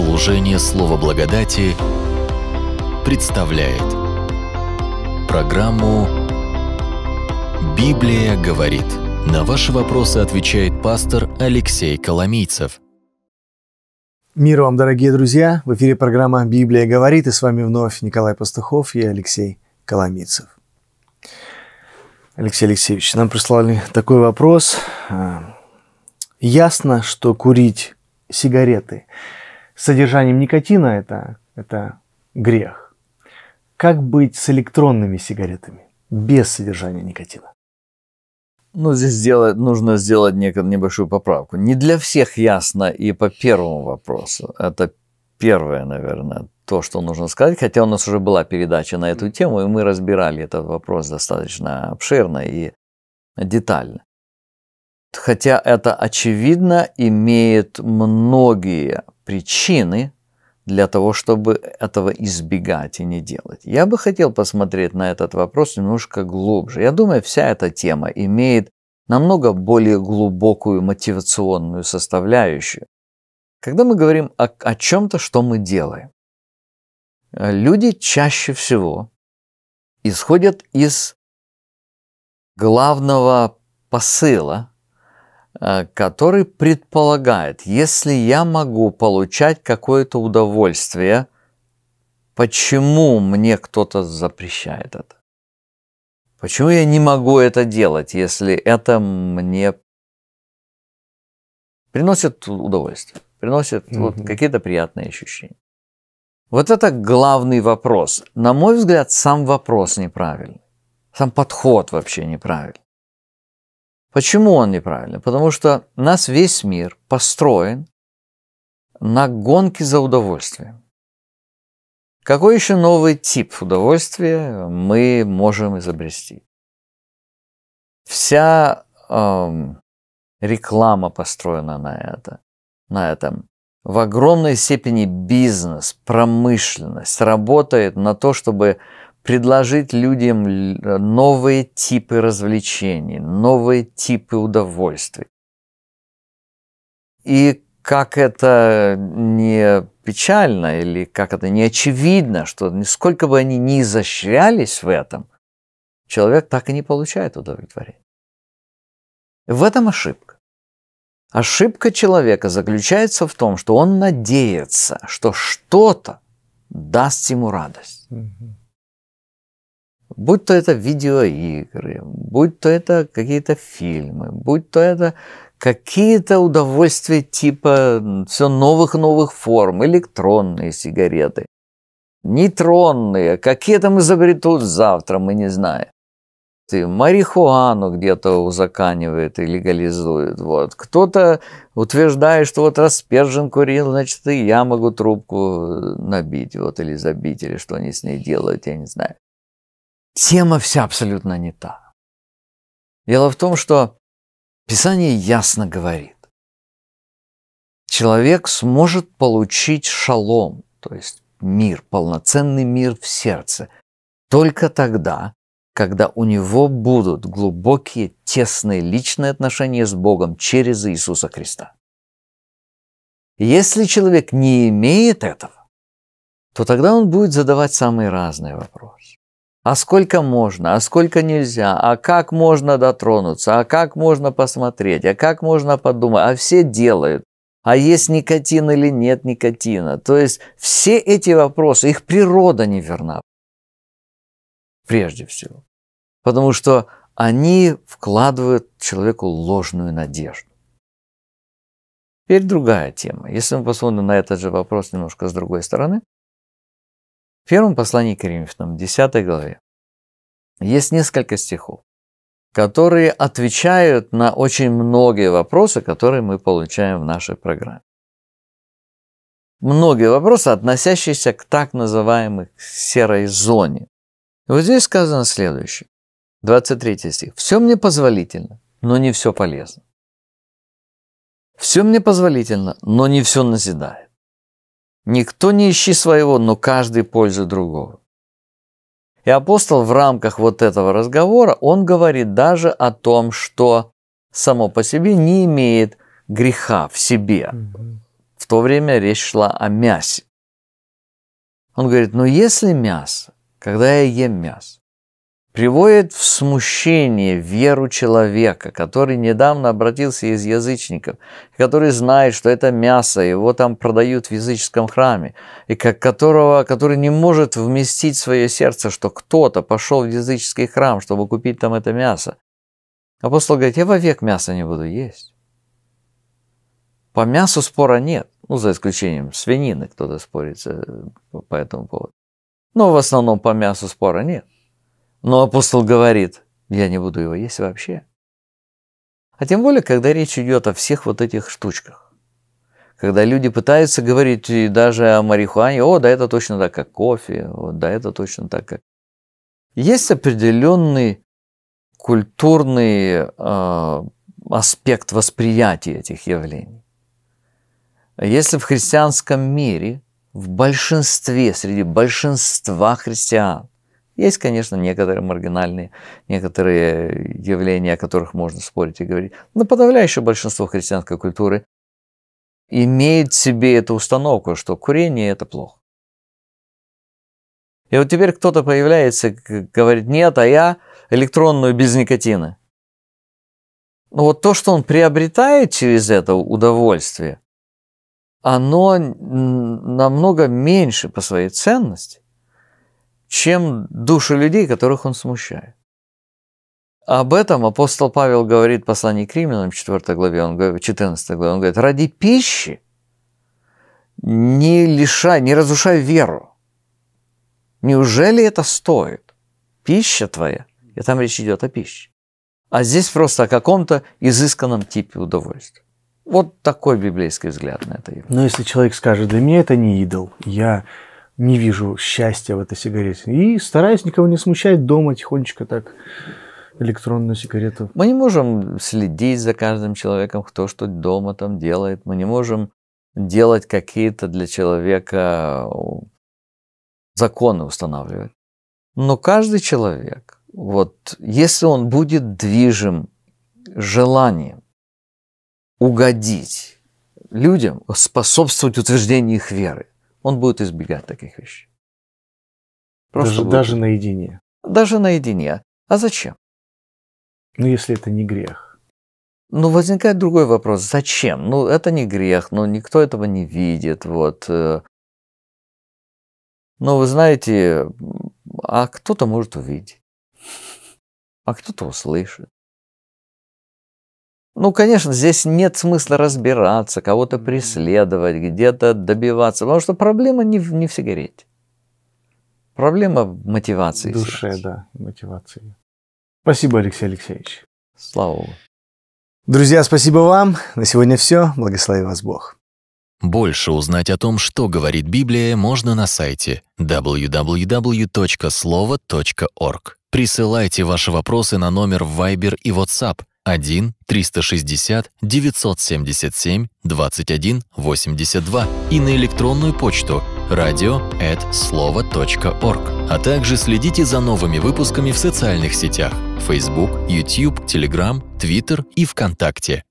Служение Слова Благодати представляет программу «Библия говорит». На ваши вопросы отвечает пастор Алексей Коломийцев. Мир вам, дорогие друзья! В эфире программа «Библия говорит» и с вами вновь Николай Пастухов и Алексей Коломийцев. Алексей Алексеевич, нам прислали такой вопрос. Э, ясно, что курить сигареты – содержанием никотина это, это грех. Как быть с электронными сигаретами без содержания никотина? Ну, здесь сделать, нужно сделать некую небольшую поправку. Не для всех ясно и по первому вопросу. Это первое, наверное, то, что нужно сказать. Хотя у нас уже была передача на эту тему, и мы разбирали этот вопрос достаточно обширно и детально. Хотя это, очевидно, имеет многие причины для того, чтобы этого избегать и не делать. Я бы хотел посмотреть на этот вопрос немножко глубже. Я думаю, вся эта тема имеет намного более глубокую мотивационную составляющую. Когда мы говорим о, о чем-то, что мы делаем, люди чаще всего исходят из главного посыла, Э, который предполагает, если я могу получать какое-то удовольствие, почему мне кто-то запрещает это? Почему я не могу это делать, если это мне приносит удовольствие, приносит mm-hmm. вот какие-то приятные ощущения? Вот это главный вопрос. На мой взгляд, сам вопрос неправильный, сам подход вообще неправильный. Почему он неправильный? Потому что нас весь мир построен на гонке за удовольствием. Какой еще новый тип удовольствия мы можем изобрести? Вся эм, реклама построена на, это, на этом. В огромной степени бизнес, промышленность работает на то, чтобы предложить людям э, новые типы развлечений, новые типы удовольствий. И как это не печально или как это не очевидно, что сколько бы они ни изощрялись в этом, человек так и не получает удовлетворения. В этом ошибка. Ошибка человека заключается в том, что он надеется, что что-то даст ему радость. Будь то это видеоигры, будь то это какие-то фильмы, будь то это какие-то удовольствия типа все новых-новых форм, электронные сигареты, нейтронные, какие там изобретут завтра, мы не знаем. Ты марихуану где-то узаканивает и легализует. Вот. Кто-то утверждает, что вот раз Пержин курил, значит, и я могу трубку э, набить, вот, или забить, или что они с ней делают, я не знаю тема вся абсолютно не та. Дело в том, что Писание ясно говорит, человек сможет получить шалом, то есть мир, полноценный мир в сердце, только тогда, когда у него будут глубокие, тесные личные отношения с Богом через Иисуса Христа. Если человек не имеет этого, то тогда он будет задавать самые разные вопросы. А сколько можно, а сколько нельзя, а как можно дотронуться, а как можно посмотреть, а как можно подумать, а все делают. А есть никотин или нет никотина? То есть все эти вопросы, их природа не верна. Прежде всего. Потому что они вкладывают человеку ложную надежду. Теперь другая тема. Если мы посмотрим на этот же вопрос немножко с другой стороны, в первом послании к Римлянам, 10 главе, есть несколько стихов, которые отвечают на очень многие вопросы, которые мы получаем в нашей программе. Многие вопросы, относящиеся к так называемой серой зоне. вот здесь сказано следующее. 23 стих. «Все мне позволительно, но не все полезно. Все мне позволительно, но не все назидает. Никто не ищи своего, но каждый пользу другого. И апостол в рамках вот этого разговора, он говорит даже о том, что само по себе не имеет греха в себе. В то время речь шла о мясе. Он говорит, но если мясо, когда я ем мясо, приводит в смущение веру человека, который недавно обратился из язычников, который знает, что это мясо, его там продают в языческом храме, и как которого, который не может вместить в свое сердце, что кто-то пошел в языческий храм, чтобы купить там это мясо. Апостол говорит, я вовек мясо не буду есть. По мясу спора нет, ну, за исключением свинины кто-то спорится э, по этому поводу. Но в основном по мясу спора нет. Но апостол говорит, я не буду его есть вообще. А тем более, когда речь идет о всех вот этих штучках. Когда люди пытаются говорить даже о марихуане, о, да это точно так, как кофе, о, да это точно так, как... Есть определенный культурный э, аспект восприятия этих явлений. Если в христианском мире, в большинстве, среди большинства христиан, есть, конечно, некоторые маргинальные, некоторые явления, о которых можно спорить и говорить. Но подавляющее большинство христианской культуры имеет в себе эту установку, что курение – это плохо. И вот теперь кто-то появляется, говорит, нет, а я электронную без никотина. Но вот то, что он приобретает через это удовольствие, оно намного меньше по своей ценности, чем души людей, которых он смущает. Об этом апостол Павел говорит в послании к римлянам 4 главе, он говорит, 14 главе, он говорит, ради пищи не лишай, не разрушай веру. Неужели это стоит? Пища твоя, и там речь идет о пище. А здесь просто о каком-то изысканном типе удовольствия. Вот такой библейский взгляд на это. Но если человек скажет, для меня это не идол, я не вижу счастья в этой сигарете. И стараюсь никого не смущать дома, тихонечко так электронную сигарету. Мы не можем следить за каждым человеком, кто что дома там делает. Мы не можем делать какие-то для человека э, законы устанавливать. Но каждый человек, вот если он будет движим желанием угодить людям, способствовать утверждению их веры, он будет избегать таких вещей. Просто даже, будет. даже наедине. Даже наедине. А зачем? Ну, если это не грех. Ну, возникает другой вопрос. Зачем? Ну, это не грех, ну, никто этого не видит, вот. Э. Но вы знаете, а кто-то может увидеть, а кто-то услышит. Ну, конечно, здесь нет смысла разбираться, кого-то преследовать, где-то добиваться, потому что проблема не в, не в сигарете. Проблема в мотивации. В душе, сигарет. да, мотивации. Спасибо, Алексей Алексеевич. Слава Богу. Друзья, спасибо вам. На сегодня все. Благослови вас Бог. Больше узнать о том, что говорит Библия, можно на сайте www.slovo.org. Присылайте ваши вопросы на номер в Viber и WhatsApp 1 360 977 21 82 и на электронную почту radio@slovo.org. А также следите за новыми выпусками в социальных сетях Facebook, YouTube, Telegram, Twitter и ВКонтакте.